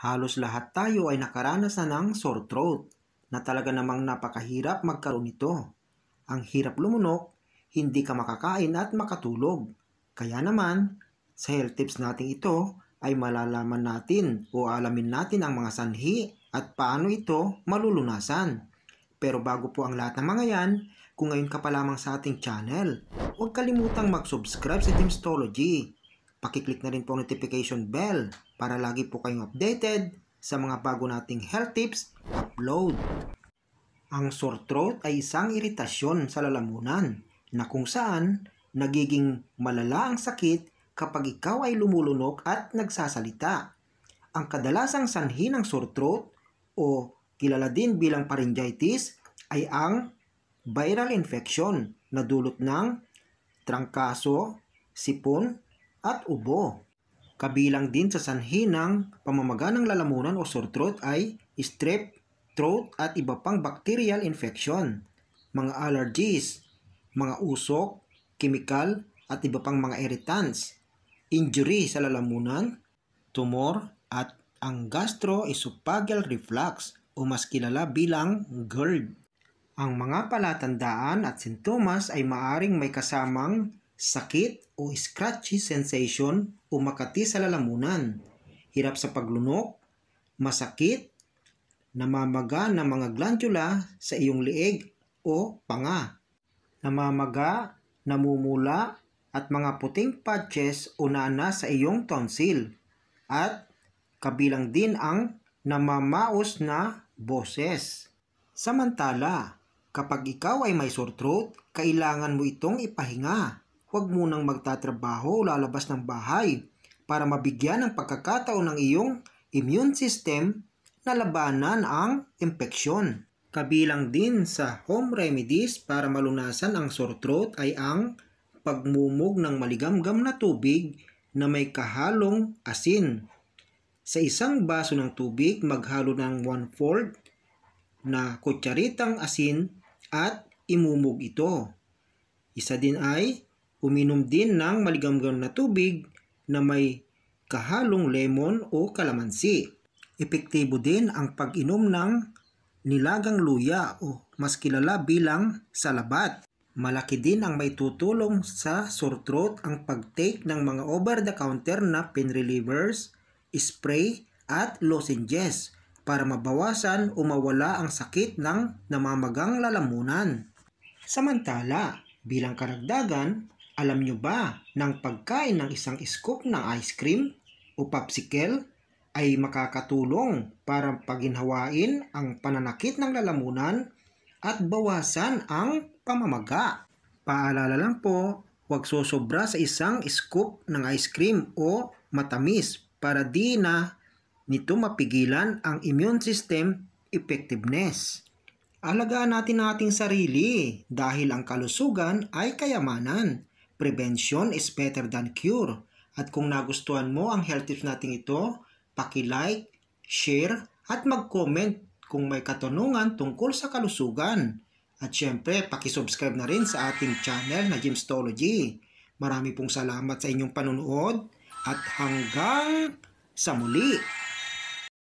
Halos lahat tayo ay nakaranas na ng sore throat na talaga namang napakahirap magkaroon nito. Ang hirap lumunok, hindi ka makakain at makatulog. Kaya naman, sa health tips natin ito ay malalaman natin o alamin natin ang mga sanhi at paano ito malulunasan. Pero bago po ang lahat ng mga yan, kung ngayon ka pa lamang sa ating channel, huwag kalimutang mag-subscribe sa Teamstology Pakiclick na rin po ang notification bell para lagi po kayong updated sa mga bago nating health tips upload. Ang sore throat ay isang iritasyon sa lalamunan na kung saan nagiging malala ang sakit kapag ikaw ay lumulunok at nagsasalita. Ang kadalasang sanhi ng sore throat o kilala din bilang pharyngitis ay ang viral infection na dulot ng trangkaso, sipon, at ubo. Kabilang din sa sanhi ng pamamaga ng lalamunan o sore throat ay strep throat at iba pang bacterial infection, mga allergies, mga usok, chemical at iba pang mga irritants, injury sa lalamunan, tumor at ang gastroesophageal reflux o mas kilala bilang GERD. Ang mga palatandaan at sintomas ay maaring may kasamang sakit o scratchy sensation o makati sa lalamunan, hirap sa paglunok, masakit, namamaga ng mga glandula sa iyong leeg o panga, namamaga, namumula, at mga puting patches o nana sa iyong tonsil, at kabilang din ang namamaos na boses. Samantala, kapag ikaw ay may sore throat, kailangan mo itong ipahinga huwag munang magtatrabaho o lalabas ng bahay para mabigyan ng pagkakataon ng iyong immune system na labanan ang impeksyon. Kabilang din sa home remedies para malunasan ang sore throat ay ang pagmumog ng maligamgam na tubig na may kahalong asin. Sa isang baso ng tubig, maghalo ng 1-4 na kutsaritang asin at imumog ito. Isa din ay Uminom din ng maligamgam na tubig na may kahalong lemon o kalamansi. Epektibo din ang pag-inom ng nilagang luya o mas kilala bilang salabat. Malaki din ang may tutulong sa sore throat ang pag-take ng mga over-the-counter na pain relievers, spray, at lozenges para mabawasan o mawala ang sakit ng namamagang lalamunan. Samantala, bilang karagdagan, alam nyo ba ng pagkain ng isang scoop ng ice cream o popsicle ay makakatulong para paginhawain ang pananakit ng lalamunan at bawasan ang pamamaga. Paalala lang po, huwag sosobra sa isang scoop ng ice cream o matamis para di na nito mapigilan ang immune system effectiveness. Alagaan natin ating sarili dahil ang kalusugan ay kayamanan Prevention is better than cure. At kung nagustuhan mo ang health tips natin ito, paki-like, share, at mag-comment kung may katanungan tungkol sa kalusugan. At syempre, paki-subscribe na rin sa ating channel na Gymstology. Marami pong salamat sa inyong panunood at hanggang sa muli!